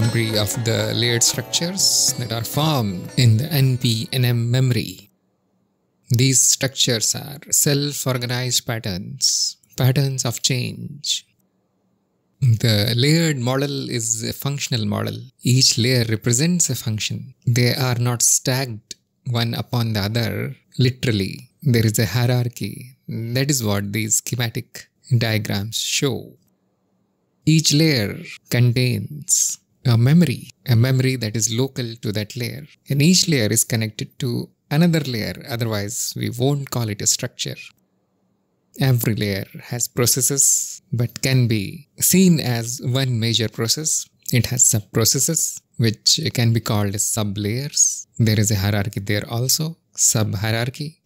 summary of the layered structures that are formed in the NPNM memory. These structures are self-organized patterns, patterns of change. The layered model is a functional model. Each layer represents a function. They are not stacked one upon the other literally. There is a hierarchy. That is what these schematic diagrams show. Each layer contains a memory, a memory that is local to that layer. And each layer is connected to another layer, otherwise, we won't call it a structure. Every layer has processes but can be seen as one major process. It has sub processes which can be called as sub layers. There is a hierarchy there also, sub hierarchy.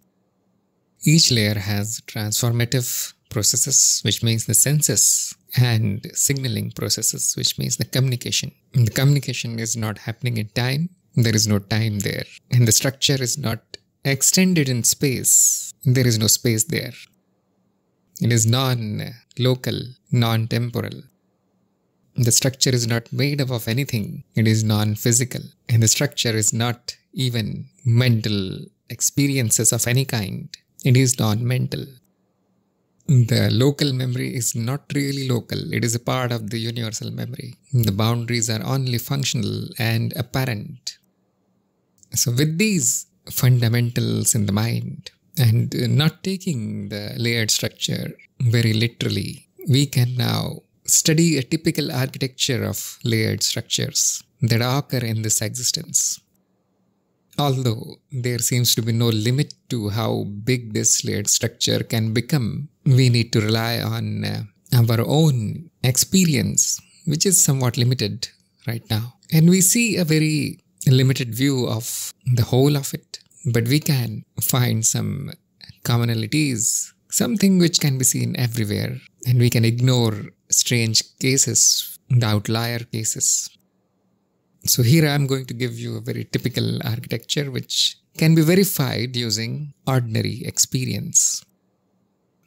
Each layer has transformative processes, which means the senses, and signaling processes, which means the communication. The communication is not happening in time. There is no time there. And the structure is not extended in space. There is no space there. It is non local, non temporal. The structure is not made up of anything, it is non physical. And the structure is not even mental experiences of any kind, it is non mental the local memory is not really local, it is a part of the universal memory. The boundaries are only functional and apparent. So, with these fundamentals in the mind and not taking the layered structure very literally, we can now study a typical architecture of layered structures that occur in this existence. Although there seems to be no limit to how big this layered structure can become, we need to rely on uh, our own experience, which is somewhat limited right now. And we see a very limited view of the whole of it, but we can find some commonalities, something which can be seen everywhere, and we can ignore strange cases, the outlier cases. So here I'm going to give you a very typical architecture which can be verified using ordinary experience.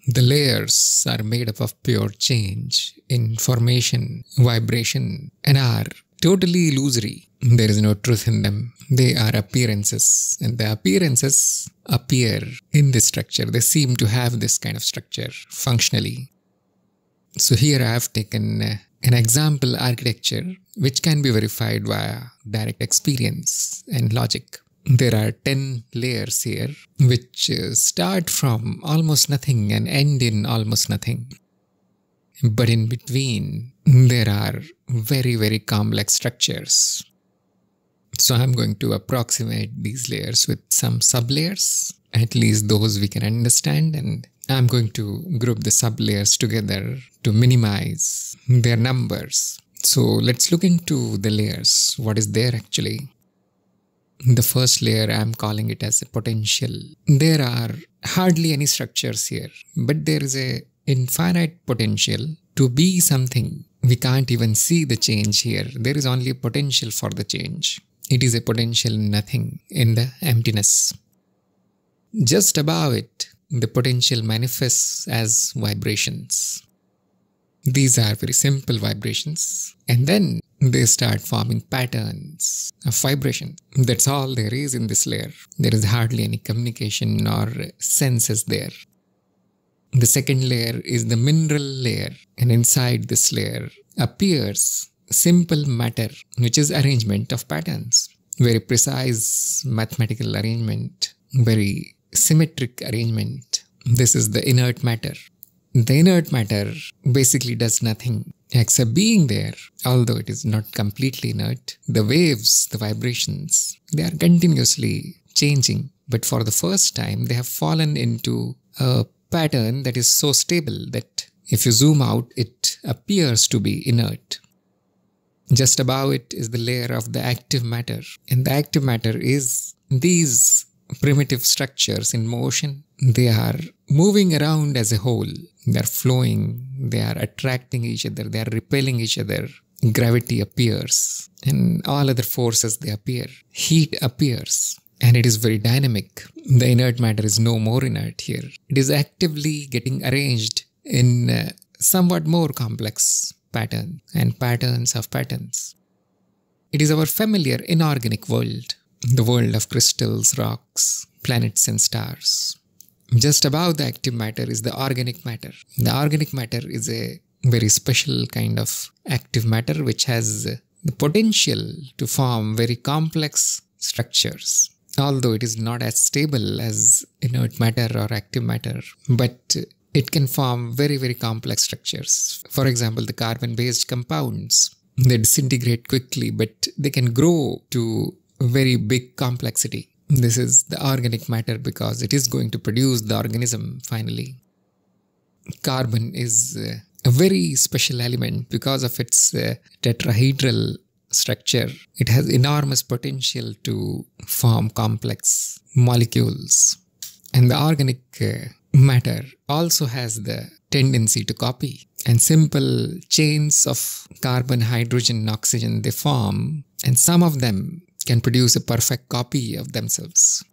The layers are made up of pure change, information, vibration, and are totally illusory. There is no truth in them. They are appearances, and the appearances appear in this structure. They seem to have this kind of structure functionally. So, here I have taken uh, an example architecture which can be verified via direct experience and logic. There are 10 layers here which uh, start from almost nothing and end in almost nothing. But in between, there are very, very complex structures. So I'm going to approximate these layers with some sublayers, at least those we can understand and I'm going to group the sublayers together to minimize their numbers. So let's look into the layers. What is there actually? The first layer, I'm calling it as a potential. There are hardly any structures here, but there is a infinite potential to be something. We can't even see the change here. There is only potential for the change. It is a potential nothing in the emptiness. Just above it, the potential manifests as vibrations. These are very simple vibrations, and then they start forming patterns of vibration. That's all there is in this layer. There is hardly any communication or senses there. The second layer is the mineral layer, and inside this layer appears simple matter, which is arrangement of patterns. Very precise mathematical arrangement, very symmetric arrangement. This is the inert matter. The inert matter basically does nothing except being there, although it is not completely inert. The waves, the vibrations, they are continuously changing, but for the first time, they have fallen into a pattern that is so stable that if you zoom out, it appears to be inert. Just above it is the layer of the active matter, and the active matter is these primitive structures in motion. They are moving around as a whole. They are flowing. They are attracting each other. They are repelling each other. Gravity appears and all other forces they appear. Heat appears and it is very dynamic. The inert matter is no more inert here. It is actively getting arranged in a somewhat more complex pattern and patterns of patterns. It is our familiar inorganic world the world of crystals, rocks, planets, and stars. Just above the active matter is the organic matter. The organic matter is a very special kind of active matter which has the potential to form very complex structures. Although it is not as stable as inert matter or active matter, but it can form very, very complex structures. For example, the carbon based compounds, they disintegrate quickly, but they can grow to very big complexity. This is the organic matter because it is going to produce the organism finally. Carbon is uh, a very special element because of its uh, tetrahedral structure. It has enormous potential to form complex molecules. And the organic uh, matter also has the tendency to copy. And simple chains of carbon, hydrogen, oxygen they form, and some of them can produce a perfect copy of themselves.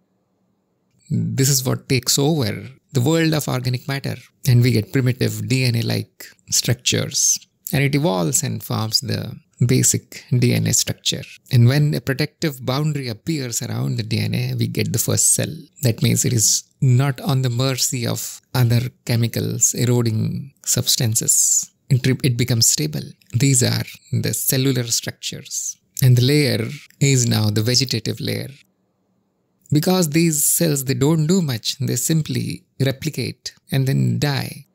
This is what takes over the world of organic matter, and we get primitive DNA like structures. And it evolves and forms the basic DNA structure. And when a protective boundary appears around the DNA, we get the first cell. That means it is not on the mercy of other chemicals, eroding substances. It, it becomes stable. These are the cellular structures. And the layer is now the vegetative layer. Because these cells, they don't do much, they simply replicate and then die.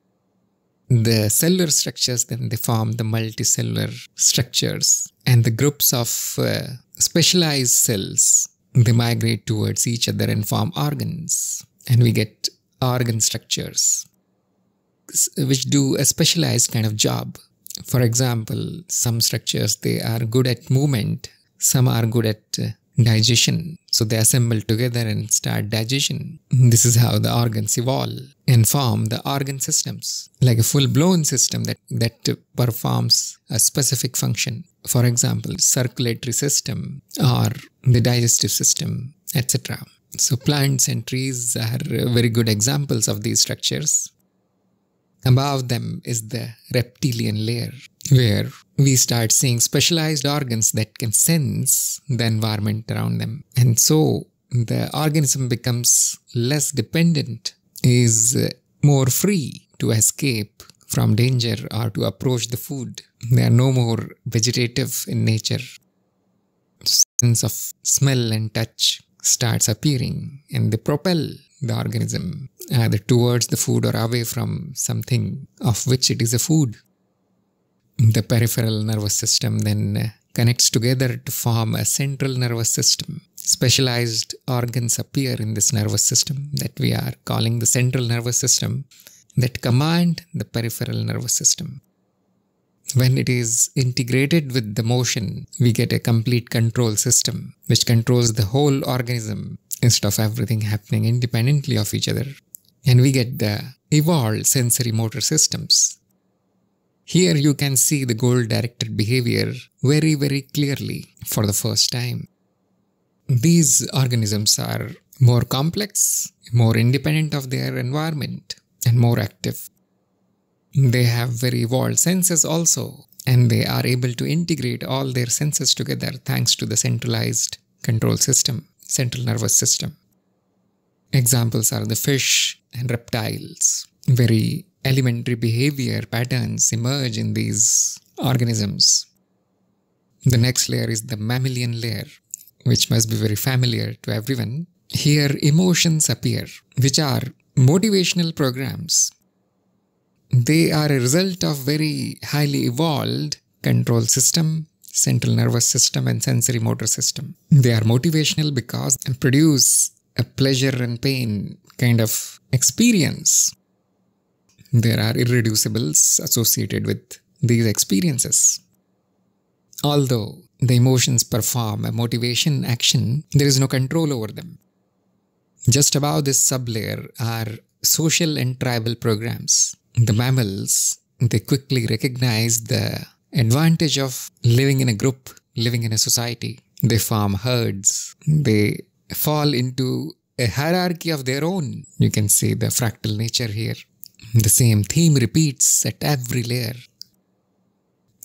The cellular structures then they form the multicellular structures and the groups of uh, specialized cells they migrate towards each other and form organs and we get organ structures which do a specialized kind of job for example, some structures, they are good at movement. Some are good at uh, digestion. So they assemble together and start digestion. This is how the organs evolve and form the organ systems, like a full-blown system that, that performs a specific function. For example, circulatory system or the digestive system, etc. So plants and trees are very good examples of these structures. Above them is the reptilian layer, where we start seeing specialized organs that can sense the environment around them. And so the organism becomes less dependent, is more free to escape from danger or to approach the food. They are no more vegetative in nature. Sense of smell and touch starts appearing and they propel the organism either uh, towards the food or away from something of which it is a food. The peripheral nervous system then uh, connects together to form a central nervous system. Specialized organs appear in this nervous system that we are calling the central nervous system that command the peripheral nervous system. When it is integrated with the motion, we get a complete control system which controls the whole organism instead of everything happening independently of each other and we get the evolved sensory motor systems. Here you can see the goal-directed behavior very very clearly for the first time. These organisms are more complex, more independent of their environment, and more active. They have very evolved senses also, and they are able to integrate all their senses together thanks to the centralized control system, central nervous system. Examples are the fish, and reptiles. Very elementary behavior patterns emerge in these organisms. The next layer is the mammalian layer, which must be very familiar to everyone. Here, emotions appear, which are motivational programs. They are a result of very highly evolved control system, central nervous system, and sensory motor system. They are motivational because they produce a pleasure and pain kind of experience. There are irreducibles associated with these experiences. Although the emotions perform a motivation action, there is no control over them. Just above this sublayer are social and tribal programs. The mammals, they quickly recognize the advantage of living in a group, living in a society. They form herds. They fall into a hierarchy of their own. You can see the fractal nature here. The same theme repeats at every layer.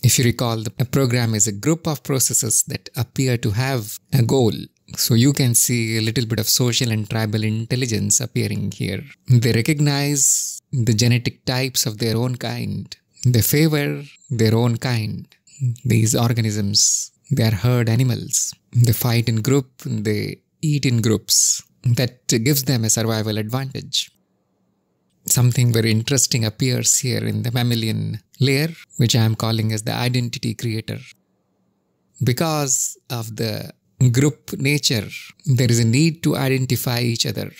If you recall, a program is a group of processes that appear to have a goal. So you can see a little bit of social and tribal intelligence appearing here. They recognize the genetic types of their own kind. They favor their own kind. These organisms, they are herd animals. They fight in group, they eat in groups that gives them a survival advantage. Something very interesting appears here in the mammalian layer, which I am calling as the identity creator. Because of the group nature, there is a need to identify each other,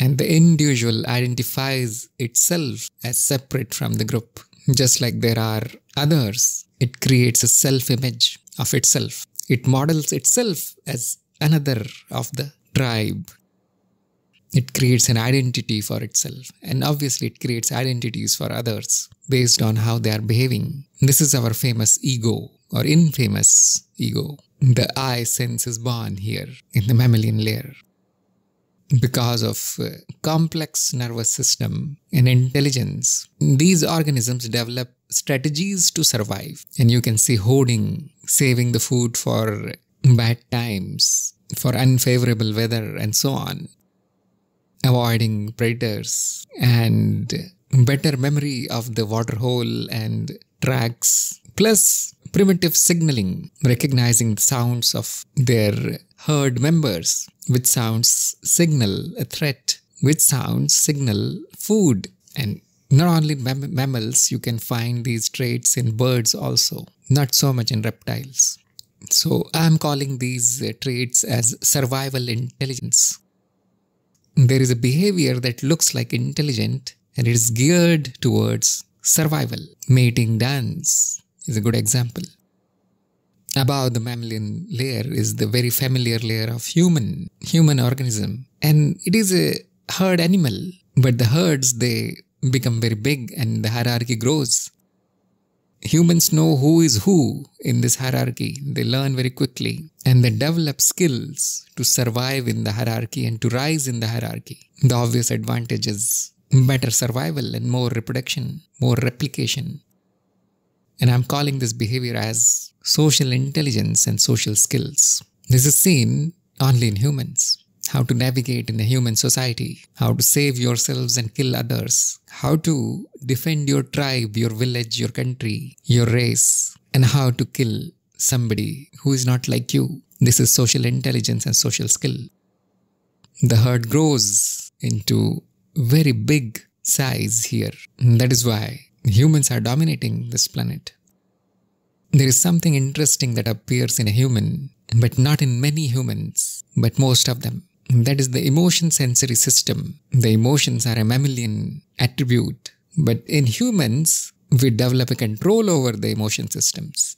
and the individual identifies itself as separate from the group. Just like there are others, it creates a self image of itself. It models itself as another of the tribe it creates an identity for itself, and obviously, it creates identities for others based on how they are behaving. This is our famous ego or infamous ego. The I sense is born here in the mammalian layer. Because of uh, complex nervous system and intelligence, these organisms develop strategies to survive. And you can see hoarding, saving the food for bad times, for unfavorable weather, and so on avoiding predators and better memory of the waterhole and tracks, plus primitive signaling, recognizing the sounds of their herd members, which sounds signal a threat, which sounds signal food. And not only mam mammals, you can find these traits in birds also, not so much in reptiles. So I'm calling these traits as survival intelligence there is a behavior that looks like intelligent and it is geared towards survival. Mating dance is a good example. Above the mammalian layer is the very familiar layer of human, human organism. And it is a herd animal, but the herds, they become very big and the hierarchy grows. Humans know who is who in this hierarchy. They learn very quickly and they develop skills to survive in the hierarchy and to rise in the hierarchy. The obvious advantage is better survival and more reproduction, more replication. And I'm calling this behavior as social intelligence and social skills. This is seen only in humans. How to navigate in a human society, how to save yourselves and kill others, how to defend your tribe, your village, your country, your race, and how to kill somebody who is not like you. This is social intelligence and social skill. The herd grows into very big size here. That is why humans are dominating this planet. There is something interesting that appears in a human, but not in many humans, but most of them. That is the emotion sensory system. The emotions are a mammalian attribute, but in humans, we develop a control over the emotion systems.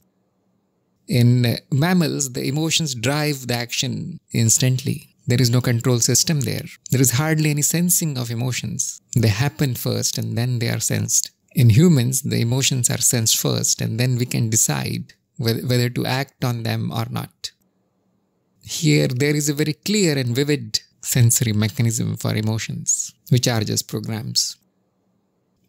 In uh, mammals, the emotions drive the action instantly. There is no control system there. There is hardly any sensing of emotions. They happen first and then they are sensed. In humans, the emotions are sensed first and then we can decide whether to act on them or not. Here, there is a very clear and vivid sensory mechanism for emotions, which are just programs.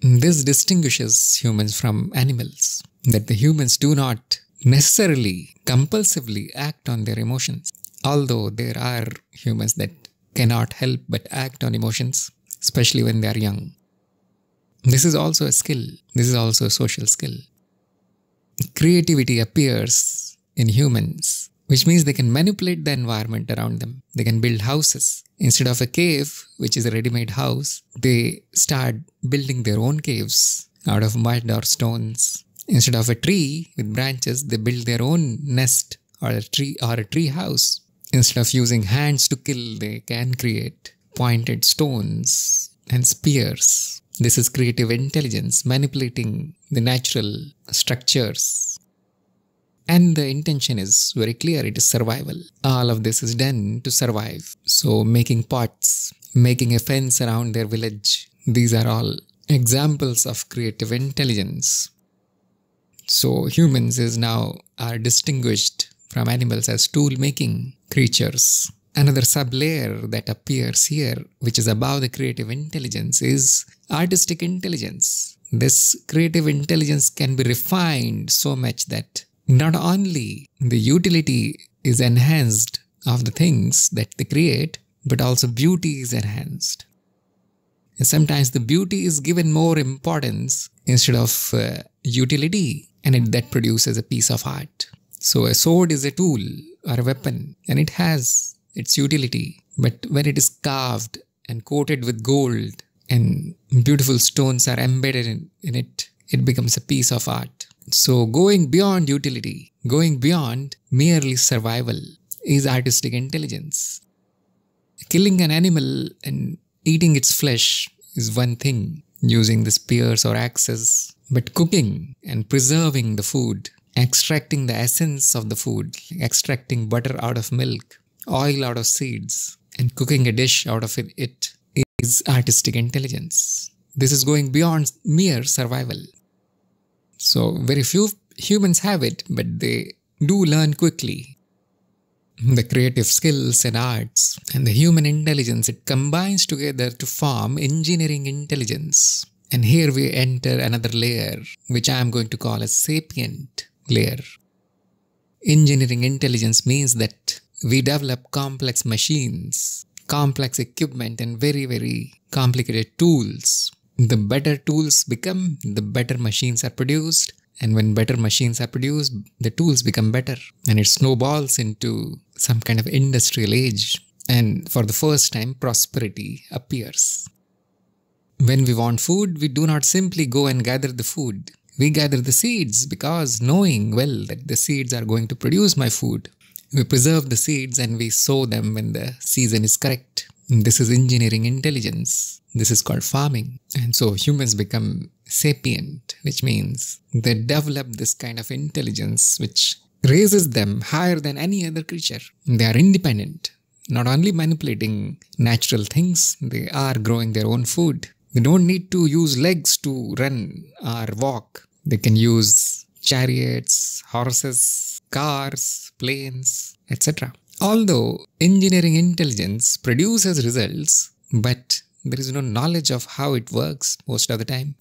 This distinguishes humans from animals, that the humans do not necessarily, compulsively act on their emotions. Although there are humans that cannot help but act on emotions, especially when they are young. This is also a skill, this is also a social skill. Creativity appears in humans, which means they can manipulate the environment around them. They can build houses. Instead of a cave, which is a ready made house, they start building their own caves out of mud or stones Instead of a tree with branches, they build their own nest or a tree or a tree house. Instead of using hands to kill, they can create pointed stones and spears. This is creative intelligence manipulating the natural structures. And the intention is very clear it is survival. All of this is done to survive. So, making pots, making a fence around their village, these are all examples of creative intelligence. So humans is now are distinguished from animals as tool-making creatures. Another sub-layer that appears here, which is above the creative intelligence, is artistic intelligence. This creative intelligence can be refined so much that not only the utility is enhanced of the things that they create, but also beauty is enhanced. And sometimes the beauty is given more importance instead of uh, utility, and it, that produces a piece of art. So a sword is a tool or a weapon, and it has its utility. But when it is carved and coated with gold, and beautiful stones are embedded in, in it, it becomes a piece of art. So going beyond utility, going beyond merely survival, is artistic intelligence. Killing an animal and Eating its flesh is one thing, using the spears or axes, but cooking and preserving the food, extracting the essence of the food, extracting butter out of milk, oil out of seeds, and cooking a dish out of it is artistic intelligence. This is going beyond mere survival. So, very few humans have it, but they do learn quickly the creative skills and arts, and the human intelligence, it combines together to form engineering intelligence. And here we enter another layer, which I am going to call a sapient layer. Engineering intelligence means that we develop complex machines, complex equipment, and very, very complicated tools. The better tools become, the better machines are produced, and when better machines are produced, the tools become better. And it snowballs into some kind of industrial age. And for the first time, prosperity appears. When we want food, we do not simply go and gather the food. We gather the seeds because knowing well that the seeds are going to produce my food, we preserve the seeds and we sow them when the season is correct. This is engineering intelligence. This is called farming. And so humans become sapient which means they develop this kind of intelligence which raises them higher than any other creature. They are independent, not only manipulating natural things, they are growing their own food. They don't need to use legs to run or walk. They can use chariots, horses, cars, planes, etc. Although engineering intelligence produces results, but there is no knowledge of how it works most of the time.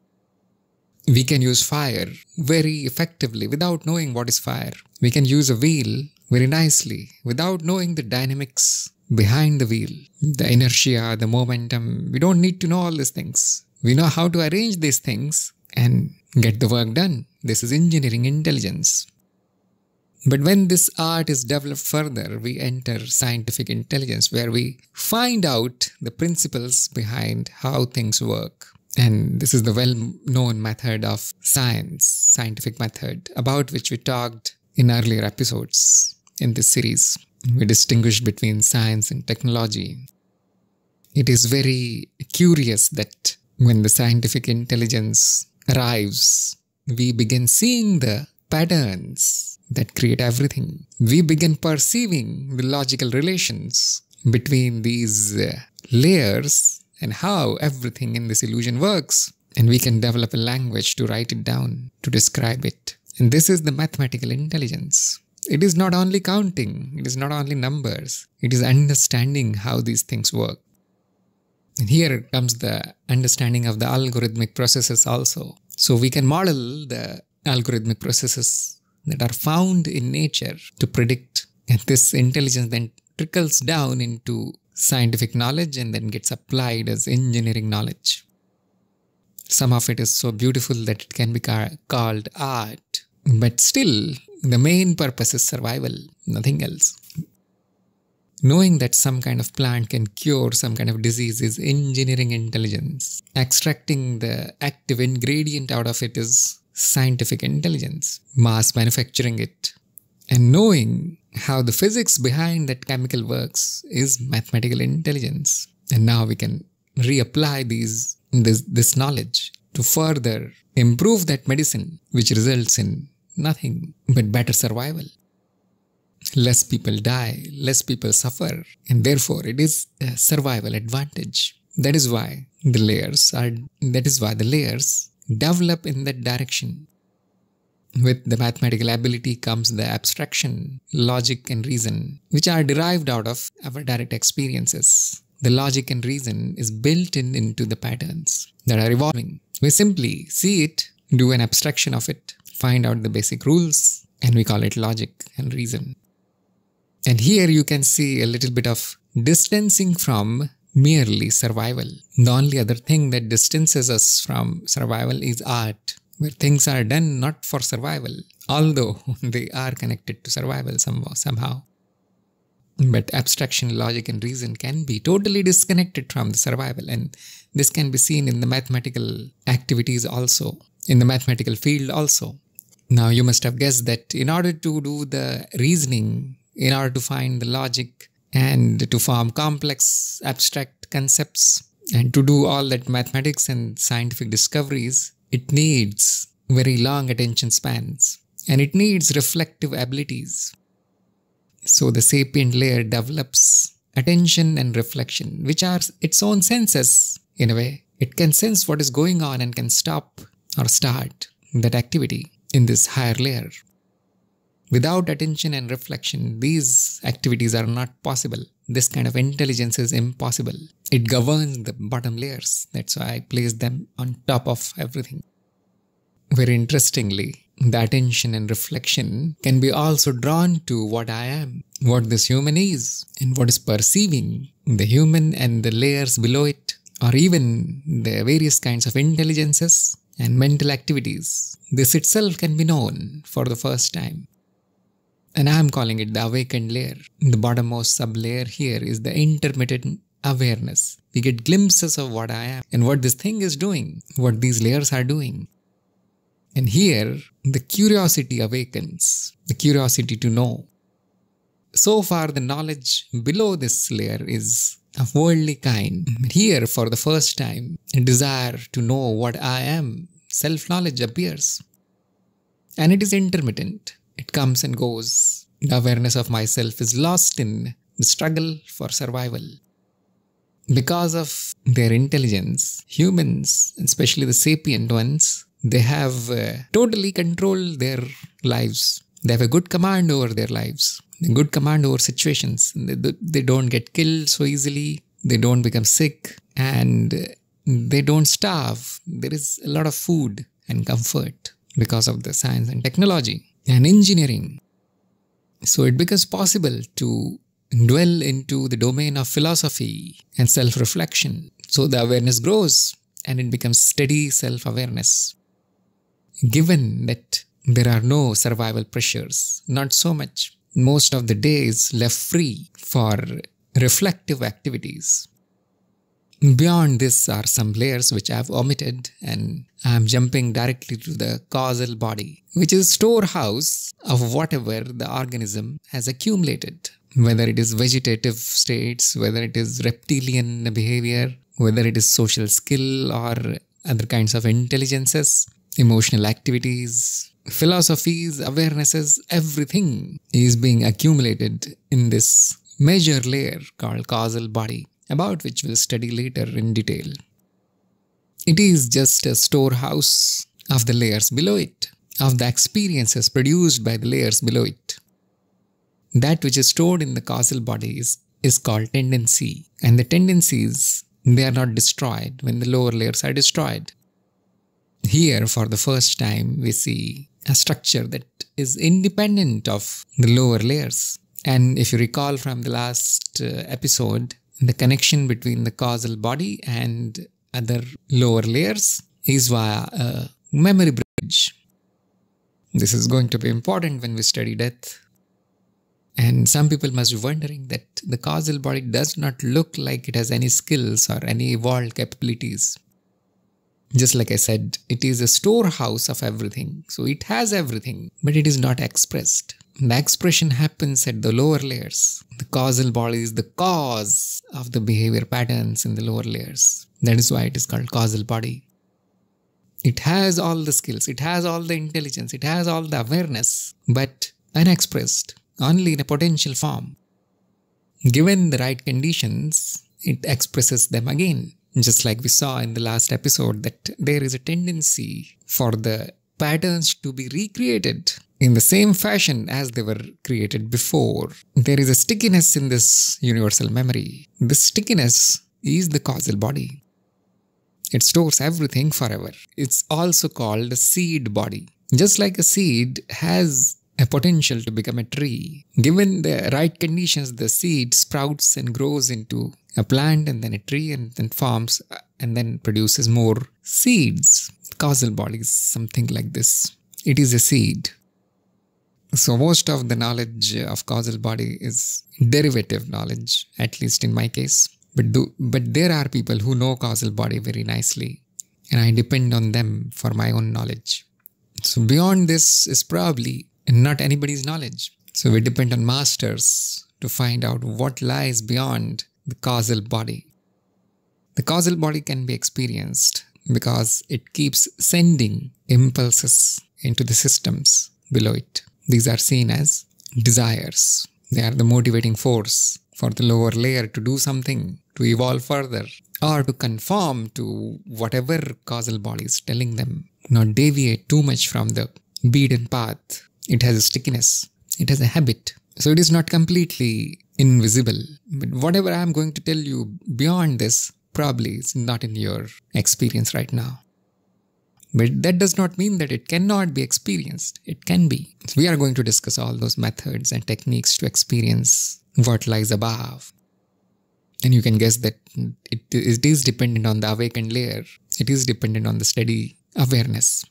We can use fire very effectively without knowing what is fire. We can use a wheel very nicely without knowing the dynamics behind the wheel, the inertia, the momentum. We don't need to know all these things. We know how to arrange these things and get the work done. This is engineering intelligence. But when this art is developed further, we enter scientific intelligence where we find out the principles behind how things work. And this is the well known method of science, scientific method, about which we talked in earlier episodes in this series. We distinguished between science and technology. It is very curious that when the scientific intelligence arrives, we begin seeing the patterns that create everything. We begin perceiving the logical relations between these uh, layers and how everything in this illusion works. And we can develop a language to write it down, to describe it. And this is the mathematical intelligence. It is not only counting, it is not only numbers, it is understanding how these things work. And here comes the understanding of the algorithmic processes also. So we can model the algorithmic processes that are found in nature to predict. And this intelligence then trickles down into scientific knowledge and then gets applied as engineering knowledge. Some of it is so beautiful that it can be ca called art, but still, the main purpose is survival, nothing else. Knowing that some kind of plant can cure some kind of disease is engineering intelligence. Extracting the active ingredient out of it is scientific intelligence, mass manufacturing it. And knowing how the physics behind that chemical works is mathematical intelligence. And now we can reapply these this, this knowledge to further improve that medicine, which results in nothing but better survival. Less people die, less people suffer, and therefore it is a survival advantage. That is why the layers are that is why the layers develop in that direction with the mathematical ability comes the abstraction, logic, and reason, which are derived out of our direct experiences. The logic and reason is built in into the patterns that are evolving. We simply see it, do an abstraction of it, find out the basic rules, and we call it logic and reason. And here you can see a little bit of distancing from merely survival. The only other thing that distances us from survival is art where things are done not for survival, although they are connected to survival somehow. But abstraction, logic, and reason can be totally disconnected from the survival, and this can be seen in the mathematical activities also, in the mathematical field also. Now, you must have guessed that in order to do the reasoning, in order to find the logic, and to form complex abstract concepts, and to do all that mathematics and scientific discoveries, it needs very long attention spans and it needs reflective abilities. So the sapient layer develops attention and reflection, which are its own senses in a way. It can sense what is going on and can stop or start that activity in this higher layer. Without attention and reflection, these activities are not possible this kind of intelligence is impossible. It governs the bottom layers. That's why I place them on top of everything. Very interestingly, the attention and reflection can be also drawn to what I am, what this human is, and what is perceiving the human and the layers below it, or even the various kinds of intelligences and mental activities. This itself can be known for the first time and I'm calling it the awakened layer. The bottommost sub-layer here is the intermittent awareness. We get glimpses of what I am and what this thing is doing, what these layers are doing. And here, the curiosity awakens, the curiosity to know. So far, the knowledge below this layer is of worldly kind. Here, for the first time, a desire to know what I am, self knowledge appears. And it is intermittent. It comes and goes. The awareness of myself is lost in the struggle for survival. Because of their intelligence, humans, especially the sapient ones, they have uh, totally controlled their lives. They have a good command over their lives, a good command over situations. They, they don't get killed so easily, they don't become sick, and uh, they don't starve. There is a lot of food and comfort because of the science and technology and engineering. So it becomes possible to dwell into the domain of philosophy and self reflection. So the awareness grows and it becomes steady self awareness. Given that there are no survival pressures, not so much, most of the day is left free for reflective activities. Beyond this are some layers which I've omitted and I'm jumping directly to the causal body, which is storehouse of whatever the organism has accumulated, whether it is vegetative states, whether it is reptilian behavior, whether it is social skill or other kinds of intelligences, emotional activities, philosophies, awarenesses, everything is being accumulated in this major layer called causal body about which we'll study later in detail. It is just a storehouse of the layers below it, of the experiences produced by the layers below it. That which is stored in the causal bodies is called tendency, and the tendencies they are not destroyed when the lower layers are destroyed. Here, for the first time, we see a structure that is independent of the lower layers. And if you recall from the last uh, episode, the connection between the causal body and other lower layers is via a memory bridge. This is going to be important when we study death. And some people must be wondering that the causal body does not look like it has any skills or any evolved capabilities. Just like I said, it is a storehouse of everything, so it has everything, but it is not expressed. The expression happens at the lower layers. The causal body is the cause of the behavior patterns in the lower layers. That is why it is called causal body. It has all the skills, it has all the intelligence, it has all the awareness, but unexpressed, only in a potential form. Given the right conditions, it expresses them again just like we saw in the last episode, that there is a tendency for the patterns to be recreated in the same fashion as they were created before. There is a stickiness in this universal memory. The stickiness is the causal body. It stores everything forever. It's also called a seed body. Just like a seed has a potential to become a tree. Given the right conditions, the seed sprouts and grows into a plant and then a tree and then forms and then produces more seeds. Causal body is something like this. It is a seed. So, most of the knowledge of causal body is derivative knowledge, at least in my case. But, do, but there are people who know causal body very nicely, and I depend on them for my own knowledge. So, beyond this is probably and not anybody's knowledge. So we depend on masters to find out what lies beyond the causal body. The causal body can be experienced because it keeps sending impulses into the systems below it. These are seen as desires. They are the motivating force for the lower layer to do something, to evolve further, or to conform to whatever causal body is telling them, not deviate too much from the beaten path it has a stickiness. It has a habit. So it is not completely invisible. But whatever I'm going to tell you beyond this probably is not in your experience right now. But that does not mean that it cannot be experienced. It can be. So we are going to discuss all those methods and techniques to experience what lies above. And you can guess that it, it is dependent on the awakened layer. It is dependent on the steady awareness.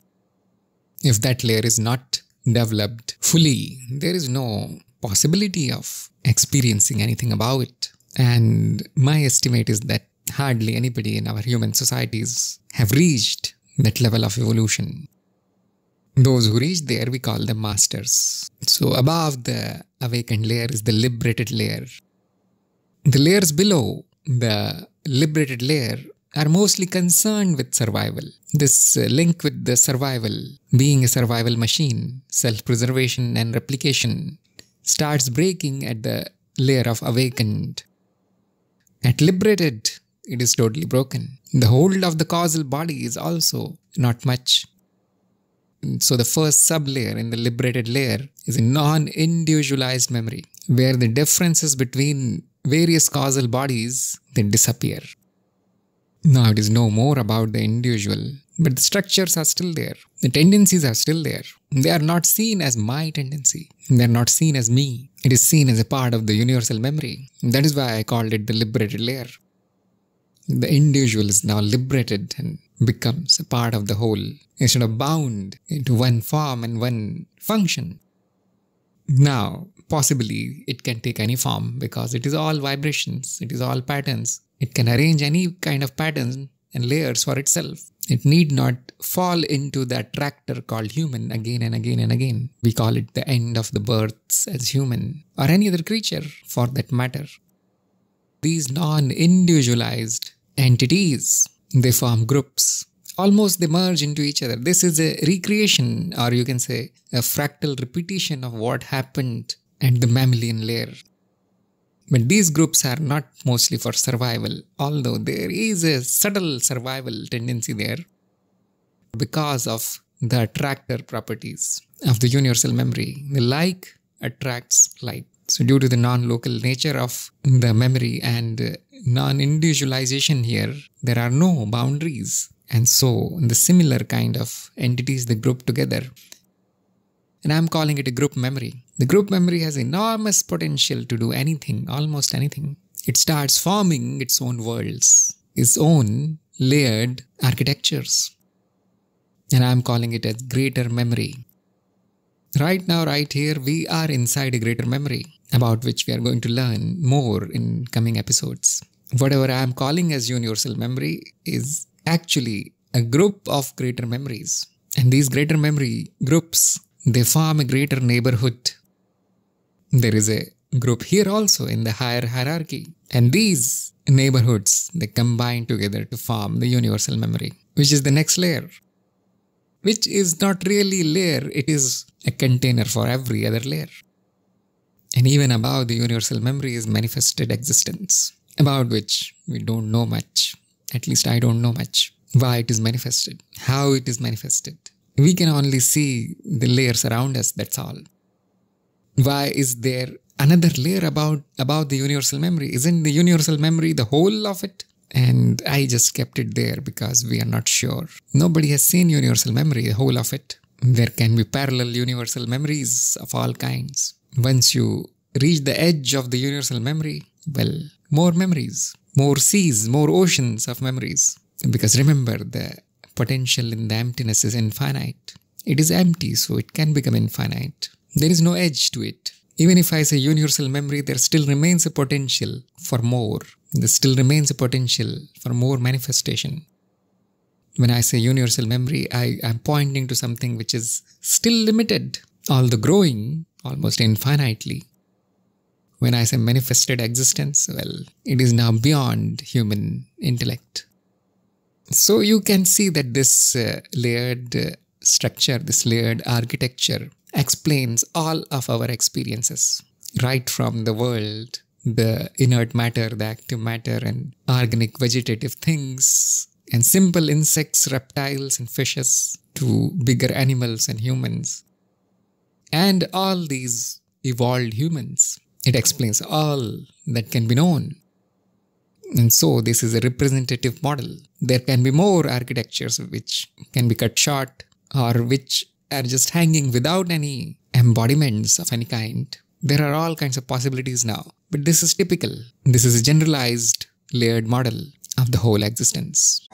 If that layer is not developed fully, there is no possibility of experiencing anything about it. And my estimate is that hardly anybody in our human societies have reached that level of evolution. Those who reach there, we call them masters. So, above the awakened layer is the liberated layer. The layers below the liberated layer are mostly concerned with survival. This uh, link with the survival, being a survival machine, self preservation and replication, starts breaking at the layer of awakened. At liberated, it is totally broken. The hold of the causal body is also not much. So, the first sub sub-layer in the liberated layer is a non individualized memory, where the differences between various causal bodies then disappear now it is no more about the individual, but the structures are still there. The tendencies are still there. They are not seen as my tendency. They are not seen as me. It is seen as a part of the universal memory. That is why I called it the liberated layer. The individual is now liberated and becomes a part of the whole instead of bound into one form and one function. Now, possibly it can take any form because it is all vibrations, it is all patterns, it can arrange any kind of pattern and layers for itself. It need not fall into that tractor called human again and again and again. We call it the end of the births as human, or any other creature for that matter. These non individualized entities, they form groups. Almost they merge into each other. This is a recreation, or you can say a fractal repetition of what happened at the mammalian layer. But these groups are not mostly for survival, although there is a subtle survival tendency there because of the attractor properties of the universal memory. The like attracts like. So, due to the non local nature of the memory and non individualization here, there are no boundaries. And so, the similar kind of entities they group together. And I'm calling it a group memory the group memory has enormous potential to do anything, almost anything. It starts forming its own worlds, its own layered architectures. And I'm calling it as greater memory. Right now, right here, we are inside a greater memory about which we are going to learn more in coming episodes. Whatever I am calling as universal memory is actually a group of greater memories. And these greater memory groups, they form a greater neighborhood there is a group here also in the higher hierarchy. And these neighborhoods, they combine together to form the universal memory, which is the next layer. Which is not really layer, it is a container for every other layer. And even above the universal memory is manifested existence, about which we don't know much. At least I don't know much. Why it is manifested, how it is manifested. We can only see the layers around us, that's all why is there another layer about about the universal memory isn't the universal memory the whole of it and i just kept it there because we are not sure nobody has seen universal memory the whole of it there can be parallel universal memories of all kinds once you reach the edge of the universal memory well more memories more seas more oceans of memories because remember the potential in the emptiness is infinite it is empty so it can become infinite there is no edge to it. Even if I say universal memory, there still remains a potential for more. There still remains a potential for more manifestation. When I say universal memory, I am pointing to something which is still limited, although growing almost infinitely. When I say manifested existence, well, it is now beyond human intellect. So you can see that this uh, layered uh, structure, this layered architecture explains all of our experiences, right from the world, the inert matter, the active matter, and organic vegetative things, and simple insects, reptiles, and fishes, to bigger animals and humans. And all these evolved humans. It explains all that can be known. And so, this is a representative model. There can be more architectures which can be cut short or which are just hanging without any embodiments of any kind. There are all kinds of possibilities now. But this is typical. This is a generalized, layered model of the whole existence.